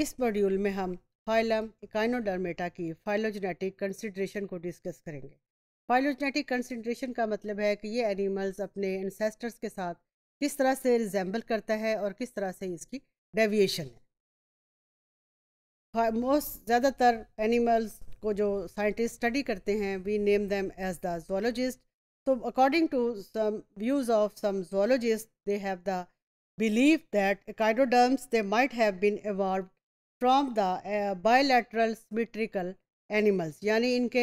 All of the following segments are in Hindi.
इस मॉड्यूल में हम फाइलम इकाइनोडर्मेटा की फाइलोजेनेटिक कंसिड्रेशन को डिस्कस करेंगे फाइलोजेनेटिक कंसिड्रेशन का मतलब है कि ये एनिमल्स अपने इंसेस्टर्स के साथ किस तरह से रिजेंबल करता है और किस तरह से इसकी डेविएशन है मोस्ट ज़्यादातर एनिमल्स को जो साइंटिस्ट स्टडी करते हैं we name them as the zoologist तो according to some views of some zoologist they have the believe that echinoderms they might have been evolve from the bilateral symmetrical animals यानी इनके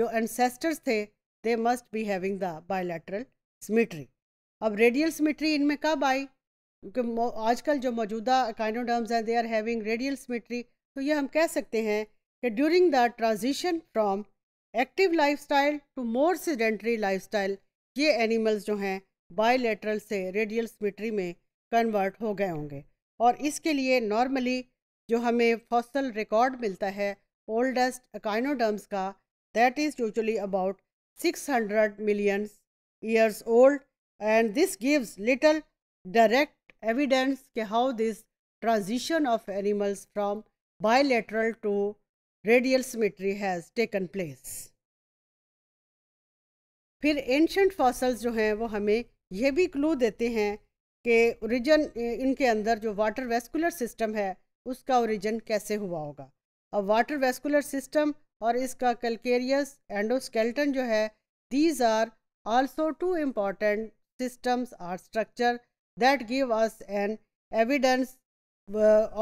जो एनसेस्टर्स थे they must be having the bilateral symmetry अब रेडियल सिमेट्री इनमें कब आई क्योंकि आजकल जो मौजूदा काइनोडर्म्स हैं they are having radial symmetry तो ये हम कह सकते हैं कि during the transition from active lifestyle to more sedentary lifestyle ये एनिमल्स जो हैं बायोलेट्रल से रेडियल सिमेट्री में कन्वर्ट हो गए होंगे और इसके लिए नॉर्मली जो हमें फॉसल रिकॉर्ड मिलता है ओल्डेस्ट अकाइनोडर्म्स का that is usually about 600 million years old and this gives little direct evidence के how this transition of animals from bilateral to radial symmetry has taken place फिर एंशंट फॉसल्स जो हैं वो हमें यह भी क्लू देते हैं कि ओरिजन इनके अंदर जो वाटर वेस्कुलर सिस्टम है उसका ओरिजिन कैसे हुआ होगा अब वाटर वेस्कुलर सिस्टम और इसका कल्केरियस एंडोस्केल्टन जो है these are also two important systems are structure that give us an evidence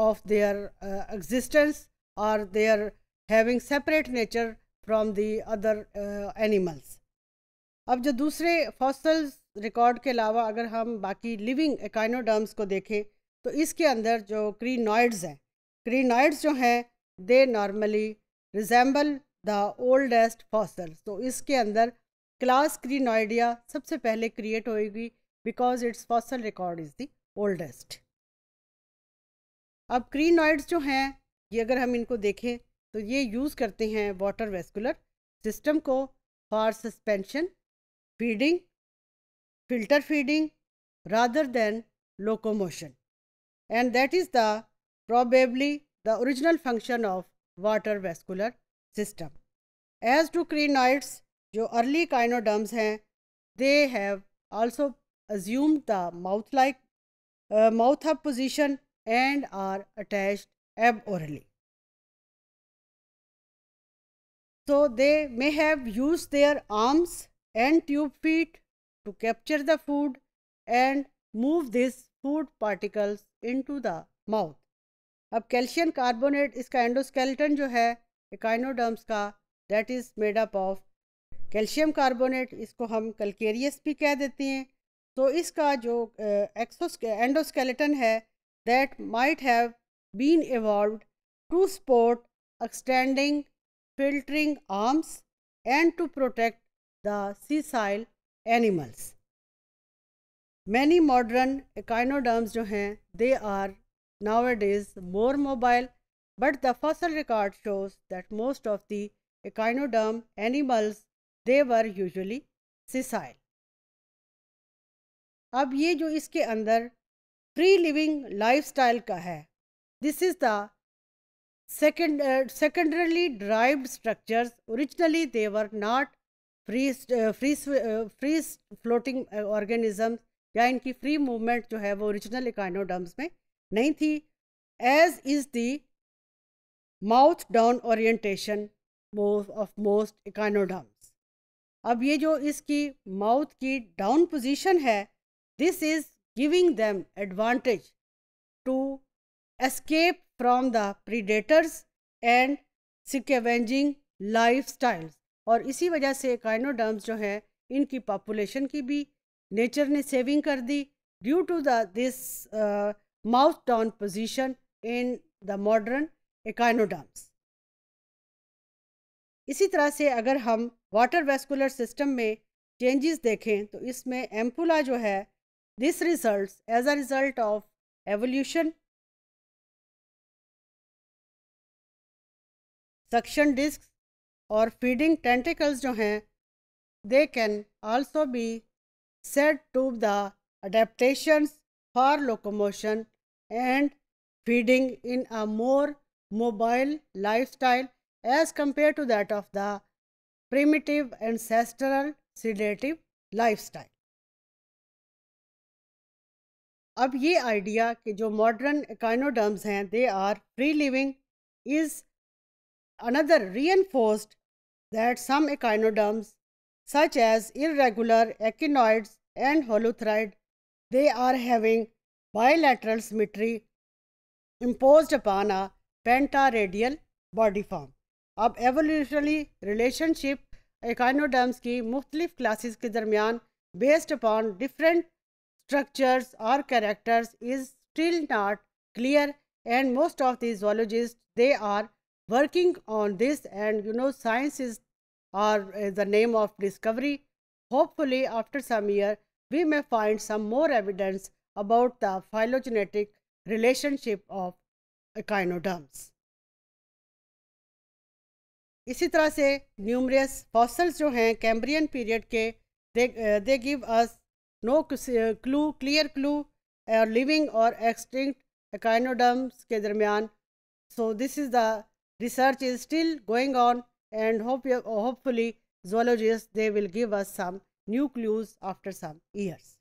of their existence और their having separate nature from the other animals अब जो दूसरे फॉसल्स रिकॉर्ड के अलावा अगर हम बाकी लिविंग एकाइनोडर्म्स को देखें तो इसके अंदर जो क्रीनॉइड्स हैं क्रीनॉइड्स जो हैं they normally resemble the oldest fossils तो इसके अंदर क्लास क्रीनॉइडिया सबसे पहले क्रिएट होएगी because its fossil record is the oldest अब क्रीनॉइड्स जो हैं ये अगर हम इनको देखें तो ये यूज़ करते हैं वाटर वेस्कुलर सिस्टम को for suspension feeding filter feeding rather than locomotion and that is the probably the original function of water vascular system. As to crinoids, जो early echinoderms they have also assumed the mouth-like uh, mouth-up position and are attached aborally. So they may have used their arms and tube feet to capture the food and move this particles into the mouth अब कैल्शियम कार्बोनेट इसका एंडोस्केलेटन जो है इकाइनोडर्म्स का that is made up of calcium carbonate इसको हम कल्केरियस भी कह देते हैं तो इसका जो एंडोस्केलेटन है that might have been evolve to support extending filtering arms and to protect the sessile animals many modern echinoderms jo hain they are nowadays more mobile but the fossil record shows that most of the echinoderm animals they were usually sessile अब ये जो इसके अंदर free living This is the second, uh, secondarily derived structures originally they were not free uh, free uh, free floating organisms या इनकी फ्री मूवमेंट जो है वो ओरिजिनल इकाइनोडम्स में नहीं थी as is the mouth down orientation of most echinoderms अब ये जो इसकी माउथ की डाउन पोजीशन है this is giving them advantage to escape from the predators and scavenging life और इसी वजह से इकाइनोडम्स जो हैं इनकी पॉपुलेशन की भी नेचर ने सेविंग कर दी due to the this mouth down position in the modern echinoderms इसी तरह से अगर हम वाटर वेस्कुलर सिस्टम में चेंजेस देखें तो इसमें एम्पुला जो है this result as a result of evolution suction disc और फीडिंग टेंटिकल्स जो हैं they can also be set to the adaptations for locomotion and feeding in a more mobile lifestyle as compared to that of the primitive ancestral sedative lifestyle. अब ये आइडिया कि जो मॉडर्न काइनोडर्म्स हैं they are free living is another reinforced that some echinoderms such as irregular echinoids and holothuride, they are having bilateral symmetry imposed upon a pentaradial body form. अब evolutionary relationship echinoderms ki मुख्तलिफ classes ke darmiyan based upon different structures or characters is still not clear. and most of the zoologists they are working on this and you know science is are uh, the name of discovery hopefully after some year we may find some more evidence about the phylogenetic relationship of echinoderms. इसी तरह से numerous fossils जो हैं Cambrian period के they, uh, give us no uh, clue, clear clue or uh, living or extinct echinoderms के दरमियान so this is the research is still going on and hope, hopefully zoologists they will give us some nucleus after some years.